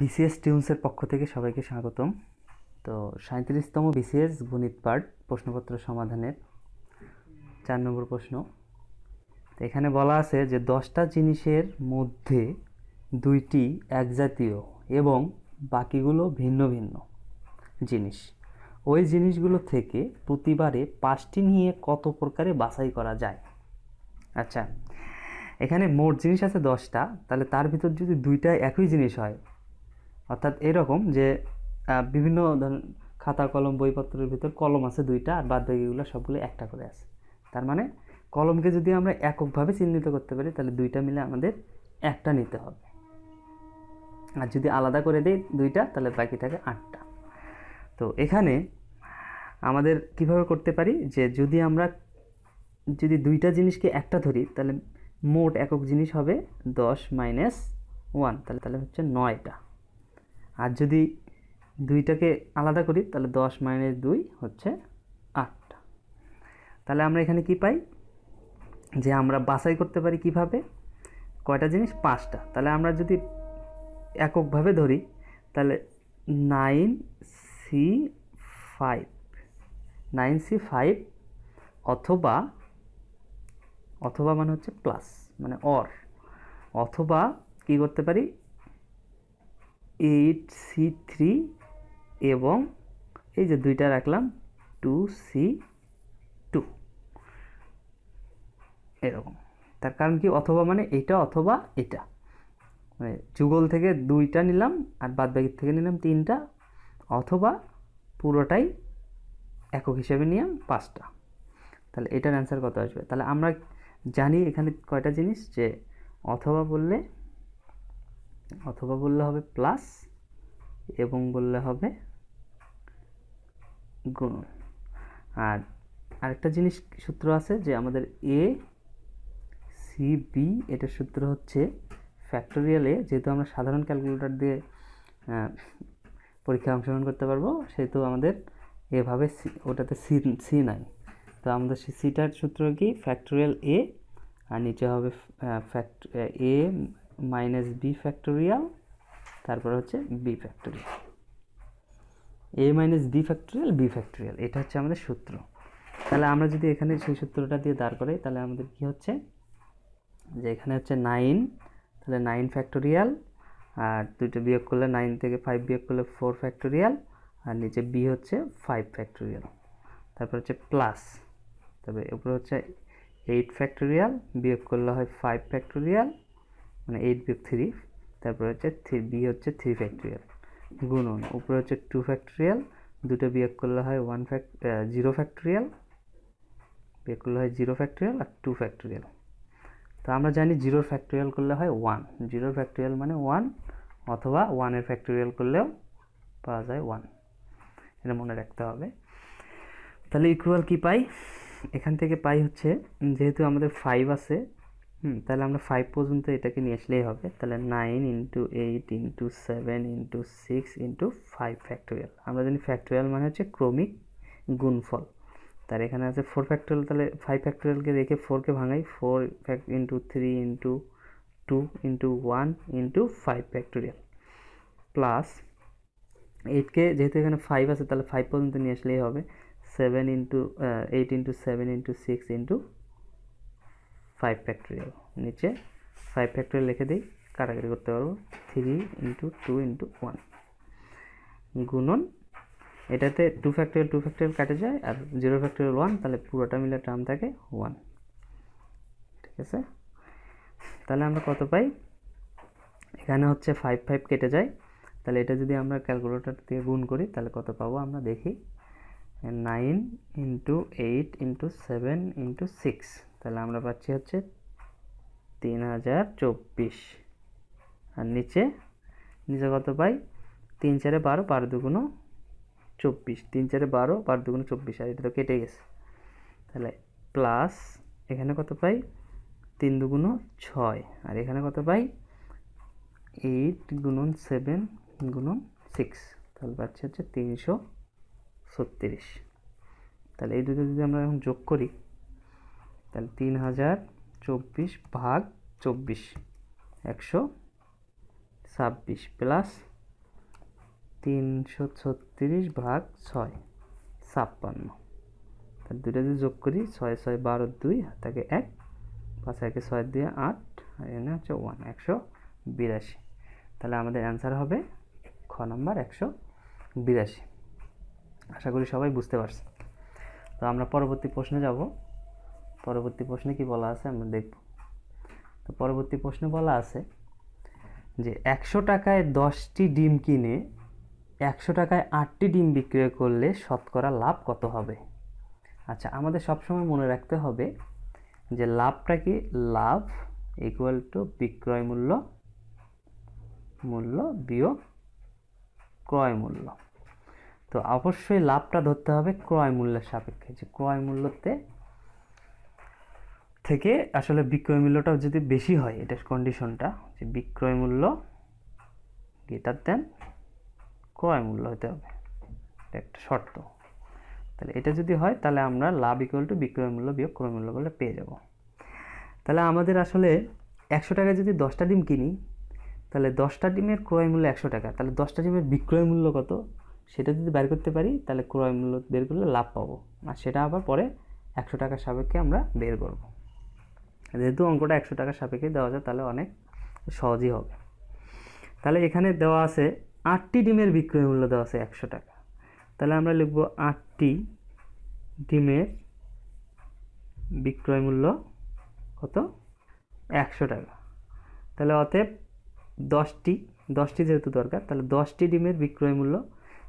BCS টিউন্সের পক্ষ থেকে সবাইকে স্বাগতম তো সাঁত্রিশতম বিসিএস গণিত পাঠ প্রশ্নপত্র সমাধানের চার নম্বর প্রশ্ন তো এখানে বলা আছে যে দশটা জিনিসের মধ্যে দুইটি একজাতীয় এবং বাকিগুলো ভিন্ন ভিন্ন জিনিস ওই জিনিসগুলো থেকে প্রতিবারে পাঁচটি নিয়ে কত প্রকারে বাছাই করা যায় আচ্ছা এখানে মোট জিনিস আছে দশটা তাহলে তার ভিতর যদি দুইটা একই জিনিস হয় অর্থাৎ এরকম যে বিভিন্ন ধরনের খাতা কলম বইপত্রের ভিতর কলম আছে দুইটা আর বাদ বাকিগুলো সবগুলো একটা করে আছে তার মানে কলমকে যদি আমরা এককভাবে চিহ্নিত করতে পারি তাহলে দুইটা মিলে আমাদের একটা নিতে হবে আর যদি আলাদা করে দিই দুইটা তাহলে বাকি থাকে আটটা তো এখানে আমাদের কিভাবে করতে পারি যে যদি আমরা যদি দুইটা জিনিসকে একটা ধরি তাহলে মোট একক জিনিস হবে দশ মাইনাস ওয়ান তাহলে তাহলে হচ্ছে নয়টা আর যদি দুইটাকে আলাদা করি তাহলে দশ মাইনাস দুই হচ্ছে আট তাহলে আমরা এখানে কি পাই যে আমরা বাছাই করতে পারি কিভাবে কয়টা জিনিস পাঁচটা তাহলে আমরা যদি এককভাবে ধরি তাহলে nine C five nine C five অথবা অথবা মানে হচ্ছে প্লাস মানে অর অথবা কি করতে পারি এইট সি থ্রি এবং এই যে দুইটা রাখলাম টু সি টু এরকম তার কারণ কি অথবা মানে এটা অথবা এটা মানে যুগল থেকে দুইটা নিলাম আর বাদবাকির থেকে নিলাম তিনটা অথবা পুরোটাই একক হিসেবে নিলাম পাঁচটা তাহলে এটার অ্যান্সার কত আসবে তাহলে আমরা জানি এখানে কয়টা জিনিস যে অথবা বললে অথবা বললে হবে প্লাস এবং বললে হবে গুণন আর আরেকটা জিনিস সূত্র আছে যে আমাদের এ সি বি এটার সূত্র হচ্ছে ফ্যাক্টোরিয়ালে যেহেতু আমরা সাধারণ ক্যালকুলেটর দিয়ে পরীক্ষা অংশগ্রহণ করতে পারবো সেহেতু আমাদের এভাবে সি ওটাতে সি সি নাই তো আমাদের সিটার সূত্র কি ফ্যাক্টোরিয়াল এ আর নিচে হবে fact A minus B factorial তারপর হচ্ছে B factorial A minus B factorial B factorial এটা হচ্ছে আমাদের সূত্র তাহলে আমরা যদি এখানে সেই সূত্রটা দিয়ে দাঁড় করাই তাহলে আমাদের কি হচ্ছে যে এখানে হচ্ছে নাইন তাহলে নাইন ফ্যাক্টোরিয়াল আর দুটো বিয়োগ করলে নাইন থেকে ফাইভ বিয়োগ করলে ফোর ফ্যাক্টোরিয়াল আর নিচে বি হচ্ছে ফাইভ ফ্যাক্টোরিয়াল তারপর হচ্ছে প্লাস তবে উপরে হচ্ছে এইট ফ্যাক্টোরিয়াল বিয়োগ করলে হয় ফাইভ ফ্যাক্টোরিয়াল মানে এইট বিয়োগ থ্রি তারপরে হচ্ছে থ্রি বি হচ্ছে থ্রি ফ্যাক্টোরিয়াল গুণন উপরে হচ্ছে টু ফ্যাক্টোরিয়াল দুটো বিয়োগ করলে হয় ওয়ান ফ্যাক্ট জিরো ফ্যাক্টোরিয়াল বিয়োগ করলে হয় জিরো ফ্যাক্টোরিয়াল আর টু ফ্যাক্টোরিয়াল তো আমরা জানি জিরোর ফ্যাক্টোরিয়াল করলে হয় ওয়ান জিরোর ফ্যাক্টোরিয়াল মানে ওয়ান অথবা ওয়ানের ফ্যাক্টোরিয়াল করলেও পাওয়া যায় ওয়ান এটা মনে রাখতে হবে তাহলে ইকুয়াল কি পাই এখান থেকে পাই হচ্ছে যেহেতু আমাদের ফাইভ আছে হুম তাহলে আমরা ফাইভ পর্যন্ত এটাকে নিয়ে আসলেই হবে তাহলে nine into eight into seven into six into five factorial আমরা জানি ফ্যাক্টোরিয়াল মানে হচ্ছে ক্রমিক গুণফল তার এখানে আছে ফোর ফ্যাক্টোরিয়াল তাহলে ফাইভ ফ্যাক্টোরিয়ালকে রেখে ফোরকে ভাঙাই four fact into three into two into one into five factorial plus এইটকে যেহেতু এখানে ফাইভ আছে তাহলে ফাইভ পর্যন্ত নিয়ে আসলেই হবে seven into eight into seven into six into five factorial নিচে ফাইভ ফ্যাক্টোরিয়াল লিখে দিই কাটাকাটি করতে পারবো three into two into one গুণন এটাতে টু ফ্যাক্টোরিয়াল টু ফ্যাক্টোরিয়াল কাটে যায় আর জিরো ফ্যাক্টোরিয়াল ওয়ান তাহলে পুরোটা মিলে টার্ম থাকে ওয়ান ঠিক আছে তাহলে আমরা কত পাই এখানে হচ্ছে ফাইভ ফাইভ কেটে যায় তাহলে এটা যদি আমরা ক্যালকুলেটর দিয়ে গুণ করি তাহলে কত পাবো আমরা দেখি nine into eight into seven into six তাহলে আমরা পাচ্ছি হচ্ছে তিন হাজার চব্বিশ আর নিচে নিচে কত পাই তিন চারে বারো বারো দুগুণ চব্বিশ তিন চারে বারো বারো দুগুণ চব্বিশ আর এটা তো কেটে গেছে তাহলে প্লাস এখানে কত পাই তিন দুগুণ ছয় আর এখানে কত পাই এইট গুণন সেভেন গুণন সিক্স তাহলে পাচ্ছি হচ্ছে তিনশো ছত্রিশ তাহলে এই দুটো যদি আমরা এখন যোগ করি তাহলে তিন হাজার চব্বিশ ভাগ চব্বিশ একশো ছাব্বিশ প্লাস তিনশো ছত্রিশ ভাগ ছয় ছাপ্পান্ন তার দুটো যদি যোগ করি ছয় ছয় বারো দুই তাকে এক পাঁচ একে ছয় দুই আট আর এনে হচ্ছে ওয়ান একশো বিরাশি তাহলে আমাদের অ্যান্সার হবে খ নম্বর একশো বিরাশি আশা করি সবাই বুঝতে পারছে তো আমরা পরবর্তী প্রশ্নে যাব পরবর্তী প্রশ্নে কি বলা আছে আমরা দেখব তো পরবর্তী প্রশ্নে বলা আছে যে একশো টাকায় দশটি ডিম কিনে একশো টাকায় আটটি ডিম বিক্রয় করলে শতকরা লাভ কত হবে আচ্ছা আমাদের সবসময় মনে রাখতে হবে যে লাভটা কি লাভ ইকুয়াল টু বিক্রয় মূল্য মূল্য বিয়োগ ক্রয় মূল্য তো অবশ্যই লাভটা ধরতে হবে ক্রয় মূল্যের সাপেক্ষে যে ক্রয় মূল্যতে থেকে আসলে বিক্রয় মূল্যটাও যদি বেশি হয় এটা কন্ডিশনটা যে বিক্রয় মূল্য গেটার দেন ক্রয় মূল্য হতে হবে একটা শর্ত তাহলে এটা যদি হয় তাহলে আমরা লাভ ইকুয়াল টু বিক্রয় মূল্য বিয়োগ ক্রয় মূল্য বলে পেয়ে যাব তাহলে আমাদের আসলে একশো টাকায় যদি দশটা ডিম কিনি তাহলে দশটা ডিমের ক্রয় মূল্য একশো টাকা তাহলে দশটা ডিমের বিক্রয় মূল্য কত সেটা যদি বের করতে পারি তাহলে ক্রয় মূল্য বের করলে লাভ পাবো আর সেটা আবার পরে একশো টাকার সাপেক্ষে আমরা বের করবো যেহেতু অঙ্কটা একশো টাকার সাপেক্ষে দেওয়া যায় তাহলে অনেক সহজই হবে তাহলে এখানে দেওয়া আছে আটটি ডিমের বিক্রয় মূল্য দেওয়া আছে একশো টাকা তাহলে আমরা লিখব আটটি ডিমের বিক্রয় মূল্য কত একশো টাকা তাহলে অতএব দশটি দশটি যেহেতু দরকার তাহলে দশটি ডিমের বিক্রয় মূল্য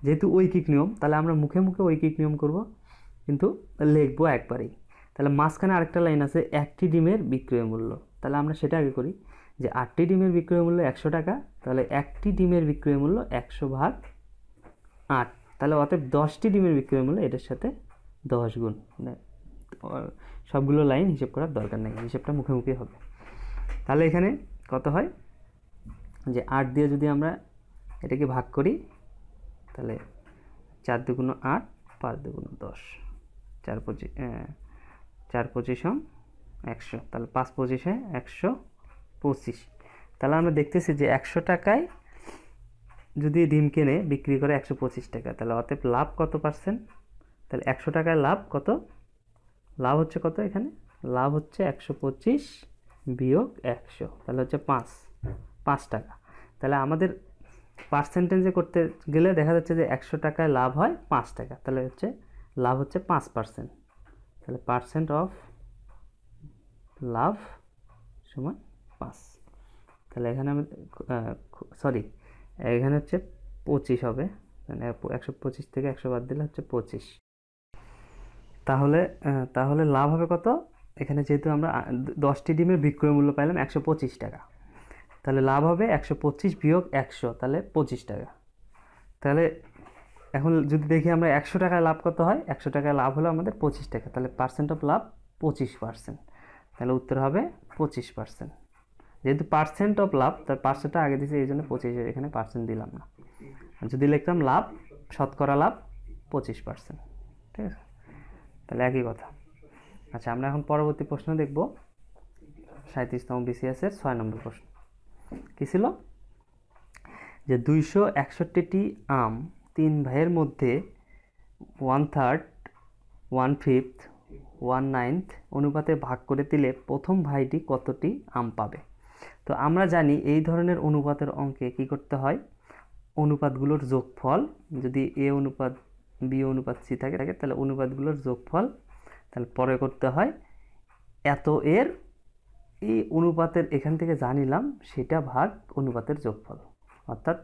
যেহেতু ঐকিক নিয়ম তাহলে আমরা মুখে মুখে ঐকিক নিয়ম করব কিন্তু লিখবো একবারেই তাহলে মাঝখানে আরেকটা লাইন আছে একটি ডিমের বিক্রয় মূল্য তাহলে আমরা সেটা আগে করি যে আটটি ডিমের বিক্রয় মূল্য একশো টাকা তাহলে একটি ডিমের বিক্রয় মূল্য একশো ভাগ আট তাহলে অতএব দশটি ডিমের বিক্রয় মূল্য এটার সাথে দশ গুণ সবগুলো লাইন হিসেব করার দরকার নেই হিসেবটা মুখে হবে তাহলে এখানে কত হয় যে আট দিয়ে যদি আমরা এটাকে ভাগ করি তাহলে চার দুগুণ আট পাঁচ দুগুণ দশ চার পঁচিশ চার পঁচিশম একশো তাহলে পাঁচ পঁচিশে একশো পঁচিশ তাহলে আমরা দেখতেছি যে একশো টাকায় যদি ডিম কিনে বিক্রি করে একশো পঁচিশ টাকা তাহলে অতএব লাভ কত পার্সেন্ট তাহলে একশো টাকায় লাভ কত লাভ হচ্ছে কত এখানে লাভ হচ্ছে একশো পঁচিশ বিয়োগ একশো তাহলে হচ্ছে পাঁচ পাঁচ টাকা তাহলে আমাদের পার্সেন্টেজে করতে গেলে দেখা যাচ্ছে যে একশো টাকায় লাভ হয় পাঁচ টাকা তাহলে হচ্ছে লাভ হচ্ছে পাঁচ পার্সেন্ট তাহলে পার্সেন্ট অফ লাভ সমান পাঁচ তাহলে এখানে আমি সরি এখানে হচ্ছে পঁচিশ হবে মানে একশো পঁচিশ থেকে একশো বাদ দিলে হচ্ছে পঁচিশ তাহলে তাহলে লাভ হবে কত এখানে যেহেতু আমরা দশটি ডিমের বিক্রয় মূল্য পাইলাম একশো পঁচিশ টাকা তাহলে লাভ হবে একশো পঁচিশ বিয়োগ একশো তাহলে পঁচিশ টাকা তাহলে এখন যদি দেখি আমরা একশো টাকায় লাভ কত হয় একশো টাকায় লাভ হলো আমাদের পঁচিশ টাকা তাহলে পার্সেন্ট অফ লাভ পঁচিশ পার্সেন্ট তাহলে উত্তর হবে পঁচিশ পার্সেন্ট যেহেতু পার্সেন্ট অফ লাভ তার পার্সেন্টটা আগে দিচ্ছে এই জন্য পঁচিশ এখানে পার্সেন্ট দিলাম না যদি লিখতাম লাভ শতকরা লাভ পঁচিশ পার্সেন্ট ঠিক আছে তাহলে একই কথা আচ্ছা আমরা এখন পরবর্তী প্রশ্ন দেখব সাঁত্রিশতম বিসিএসের ছয় নম্বর প্রশ্ন কী ছিল যে দুইশো একষট্টিটি আম তিন ভাইয়ের মধ্যে one third one fifth one ninth অনুপাতে ভাগ করে দিলে প্রথম ভাইটি কতটি আম পাবে তো আমরা জানি এই ধরনের অনুপাতের অঙ্কে কি করতে হয় অনুপাতগুলোর যোগফল যদি এ অনুপাত বি অনুপাত সি থাকে থাকে তাহলে অনুপাতগুলোর যোগফল তাহলে পরে করতে হয় এত এর এই অনুপাতের এখান থেকে জানিলাম সেটা ভাগ অনুপাতের যোগফল অর্থাৎ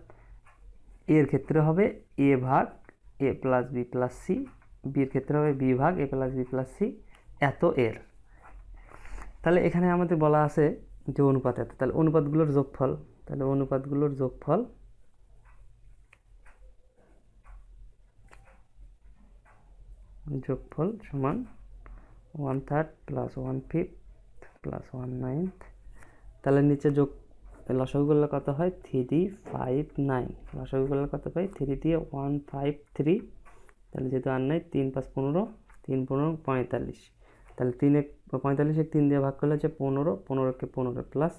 এর ক্ষেত্রে হবে এ ভাগ A plus B plus C বির ক্ষেত্রে হবে বি ভাগ A plus B plus C এত এর তাহলে এখানে আমাদের বলা আছে যে অনুপাত এত তাহলে অনুপাতগুলোর যোগফল তাহলে অনুপাতগুলোর যোগফল যোগফল সমান one third plus one fifth plus one ninth তাহলে নিচে যোগ তাহলে কত হয় থ্রি ফাইভ নাইন রসগোল্লার কত পাই থ্রি দিয়ে ওয়ান ফাইভ থ্রি তাহলে যেহেতু আর নাই তিন পাঁচ পনেরো তিন পনেরো পঁয়তাল্লিশ তাহলে তিন এক পঁয়তাল্লিশে তিন দিয়ে ভাগ করলে হচ্ছে পনেরো পনেরোকে পনেরো প্লাস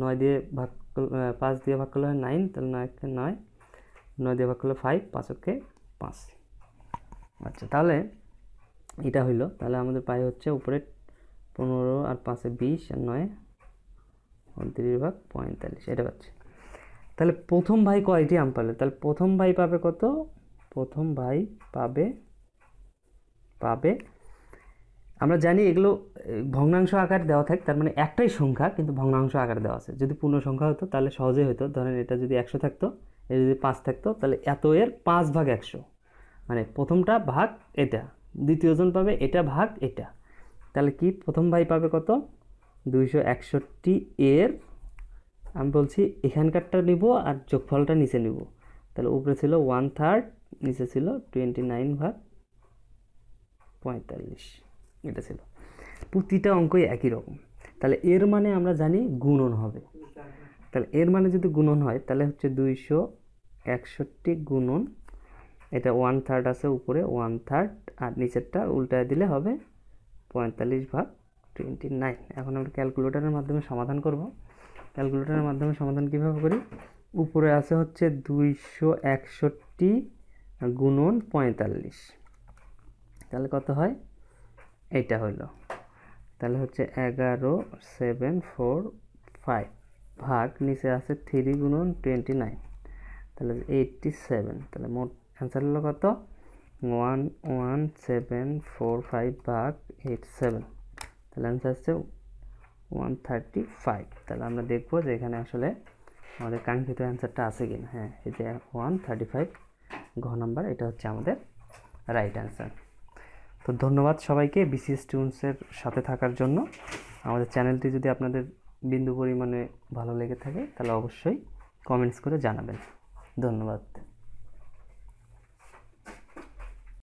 নয় দিয়ে ভাগ পাঁচ দিয়ে ভাগ করলে হয় নাইন তাহলে নয়কে নয় নয় দিয়ে ভাগ করলে ফাইভ পাঁচকে পাঁচ আচ্ছা তাহলে এটা হইলো তাহলে আমাদের পায়ে হচ্ছে উপরে পনেরো আর পাঁচে বিশ আর নয় উনত্রিশ ভাগ পঁয়তাল্লিশ এটা পাচ্ছে তাহলে প্রথম ভাই কয়টি আম পাবে তাহলে প্রথম ভাই পাবে কত প্রথম ভাই পাবে পাবে আমরা জানি এগুলো ভগ্নাংশ আকার দেওয়া থাকে তার মানে একটাই সংখ্যা কিন্তু ভগ্নাংশ আকার দেওয়া আছে যদি পূর্ণ সংখ্যা হতো তাহলে সহজেই হতো ধরেন এটা যদি একশো থাকতো এটা যদি পাঁচ থাকতো তাহলে এত এর পাঁচ ভাগ একশো মানে প্রথমটা ভাগ এটা দ্বিতীয়জন পাবে এটা ভাগ এটা তাহলে কি প্রথম ভাই পাবে কত দুইশো একষট্টি এর আমি বলছি এখানকারটা নিব আর যোগফলটা নিচে নিব তাহলে উপরে ছিল ওয়ান থার্ড নিচে ছিল টোয়েন্টি নাইন ভাগ পঁয়তাল্লিশ এটা ছিল প্রতিটা অঙ্কই একই রকম তাহলে এর মানে আমরা জানি গুণন হবে তাহলে এর মানে যদি গুণন হয় তাহলে হচ্ছে দুইশো একষট্টি গুণন এটা ওয়ান থার্ড আছে উপরে ওয়ান থার্ড আর নিচেরটা উল্টায় দিলে হবে পঁয়তাল্লিশ ভাগ টোয়েন্টি নাইন এখন আমরা ক্যালকুলেটারের মাধ্যমে সমাধান করব ক্যালকুলেটারের মাধ্যমে সমাধান কীভাবে করি উপরে আছে হচ্ছে দুইশো একষট্টি গুণন পঁয়তাল্লিশ তাহলে কত হয় এটা হলো তাহলে হচ্ছে এগারো সেভেন ফোর ফাইভ ভাগ নিচে আছে থ্রি গুণন টোয়েন্টি নাইন তাহলে এইটটি সেভেন তাহলে মোট অ্যান্সার হলো কত one one seven four five ভাগ এইট সেভেন তাহলে অ্যান্সার আসছে ওয়ান থার্টি ফাইভ তাহলে আমরা দেখবো যে এখানে আসলে আমাদের কাঙ্ক্ষিত অ্যান্সারটা আছে কিনা হ্যাঁ এই যে ওয়ান থার্টি ফাইভ ঘ নাম্বার এটা হচ্ছে আমাদের রাইট অ্যান্সার তো ধন্যবাদ সবাইকে বিসিএস স্টুডেন্টসের সাথে থাকার জন্য আমাদের চ্যানেলটি যদি আপনাদের বিন্দু পরিমাণে ভালো লেগে থাকে তাহলে অবশ্যই কমেন্টস করে জানাবেন ধন্যবাদ